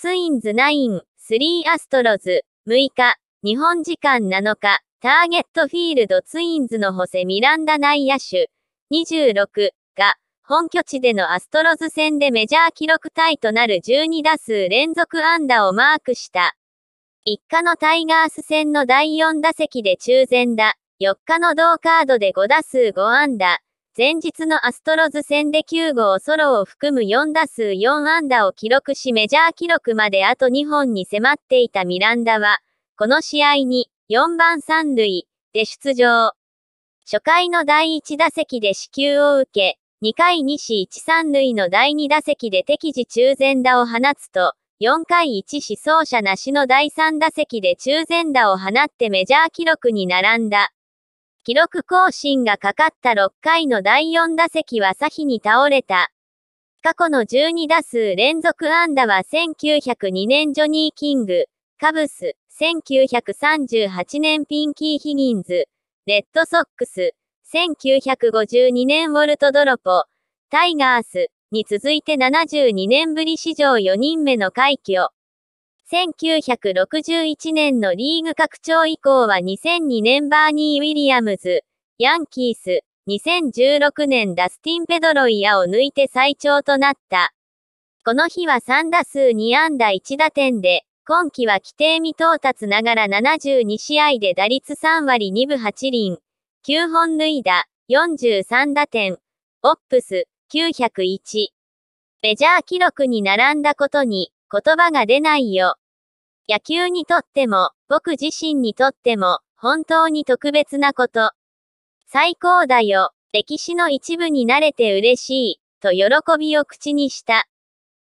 ツインズ9、3アストロズ、6日、日本時間7日、ターゲットフィールドツインズのホセ・ミランダ内野手、26が、本拠地でのアストロズ戦でメジャー記録タイとなる12打数連続安打をマークした。1日のタイガース戦の第4打席で中前打、4日の同カードで5打数5安打。前日のアストロズ戦で9号ソロを含む4打数4安打を記録しメジャー記録まであと2本に迫っていたミランダは、この試合に4番3塁で出場。初回の第1打席で死球を受け、2回2死1 3塁の第2打席で敵地中前打を放つと、4回1死走者なしの第3打席で中前打を放ってメジャー記録に並んだ。記録更新がかかった6回の第4打席はサヒに倒れた。過去の12打数連続安打は1902年ジョニー・キング、カブス、1938年ピンキー・ヒギンズ、レッドソックス、1952年ウォルト・ドロポ、タイガースに続いて72年ぶり史上4人目の快挙。1961年のリーグ拡張以降は2002年バーニー・ウィリアムズ、ヤンキース、2016年ダスティン・ペドロイヤを抜いて最長となった。この日は3打数2安打1打点で、今季は規定未到達ながら72試合で打率3割2分8厘、9本い打、43打点、オップス、901。メジャー記録に並んだことに、言葉が出ないよ。野球にとっても、僕自身にとっても、本当に特別なこと。最高だよ。歴史の一部になれて嬉しい、と喜びを口にした。